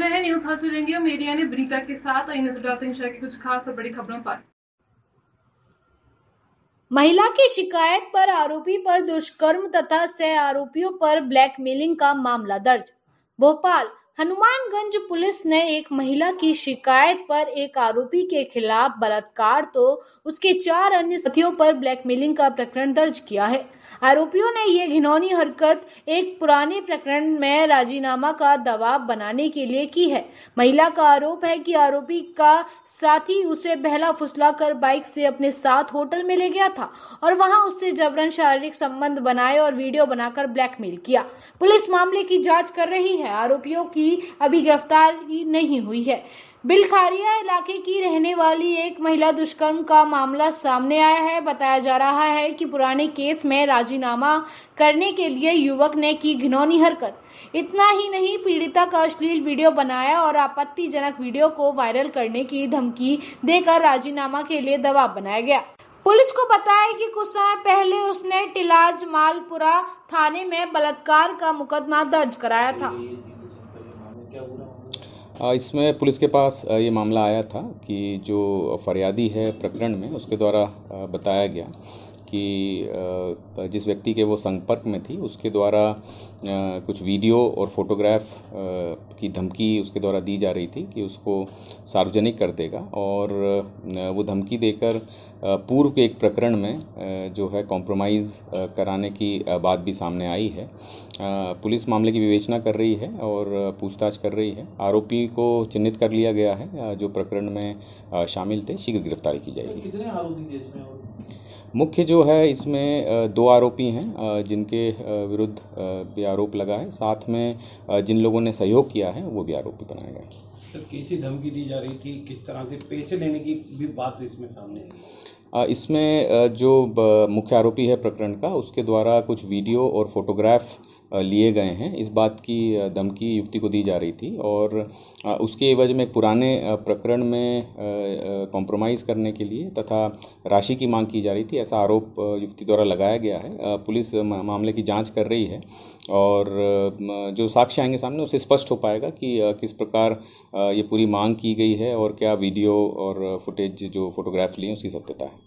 रहे हैं न्यूज हासिल लेंगे हम एरिया ने ब्रीता के साथ और नजर डालते हैं शहर की कुछ खास और बड़ी खबरों पर महिला की शिकायत पर आरोपी पर दुष्कर्म तथा सह आरोपियों पर ब्लैकमेलिंग का मामला दर्ज भोपाल हनुमानगंज पुलिस ने एक महिला की शिकायत पर एक आरोपी के खिलाफ बलात्कार तो उसके चार अन्य साथियों पर ब्लैकमेलिंग का प्रकरण दर्ज किया है आरोपियों ने ये घिनौनी हरकत एक पुराने प्रकरण में राजीनामा का दबाव बनाने के लिए की है महिला का आरोप है कि आरोपी का साथी उसे बहला फुसला कर बाइक से अपने साथ होटल में ले गया था और वहां उससे जबरन शारीरिक संबंध बनाए और वीडियो बनाकर ब्लैकमेल किया पुलिस मामले की जांच कर रही है आरोपियों की की अभी गिरफ्तारी नहीं हुई है बिलखारिया इलाके की रहने वाली एक महिला दुष्कर्म का मामला सामने आया है बताया जा रहा है कि पुराने केस में राजीनामा करने के लिए युवक ने की घिनौनी हरकत इतना ही नहीं पीड़िता का अश्लील वीडियो बनाया और आपत्तिजनक वीडियो को वायरल करने की धमकी देकर राजीनामा के लिए दबाव बनाया गया पुलिस को बताया कि कुछ समय पहले उसने टिलाज मालपुरा थाने में बलात्कार का मुकदमा दर्ज कराया था इसमें पुलिस के पास ये मामला आया था कि जो फरियादी है प्रकरण में उसके द्वारा बताया गया कि जिस व्यक्ति के वो संपर्क में थी उसके द्वारा कुछ वीडियो और फोटोग्राफ की धमकी उसके द्वारा दी जा रही थी कि उसको सार्वजनिक कर देगा और वो धमकी देकर पूर्व के एक प्रकरण में जो है कॉम्प्रोमाइज़ कराने की बात भी सामने आई है पुलिस मामले की विवेचना कर रही है और पूछताछ कर रही है आरोपी को चिन्हित कर लिया गया है जो प्रकरण में शामिल थे शीघ्र गिरफ्तारी की जाएगी कितने आरोपी मुख्य जो है इसमें दो आरोपी हैं जिनके विरुद्ध भी आरोप लगा है साथ में जिन लोगों ने सहयोग किया है वो भी आरोपी बनाए गए सर कैसी धमकी दी जा रही थी किस तरह से पैसे लेने की भी बात इसमें सामने आई इसमें जो मुख्य आरोपी है प्रकरण का उसके द्वारा कुछ वीडियो और फोटोग्राफ लिए गए हैं इस बात की धमकी युवती को दी जा रही थी और उसके एवज में पुराने प्रकरण में कॉम्प्रोमाइज़ करने के लिए तथा राशि की मांग की जा रही थी ऐसा आरोप युवती द्वारा लगाया गया है पुलिस मामले की जांच कर रही है और जो साक्ष्य आएंगे सामने उसे स्पष्ट हो पाएगा कि किस प्रकार ये पूरी मांग की गई है और क्या वीडियो और फुटेज जो फोटोग्राफ लिए उसकी सत्यता है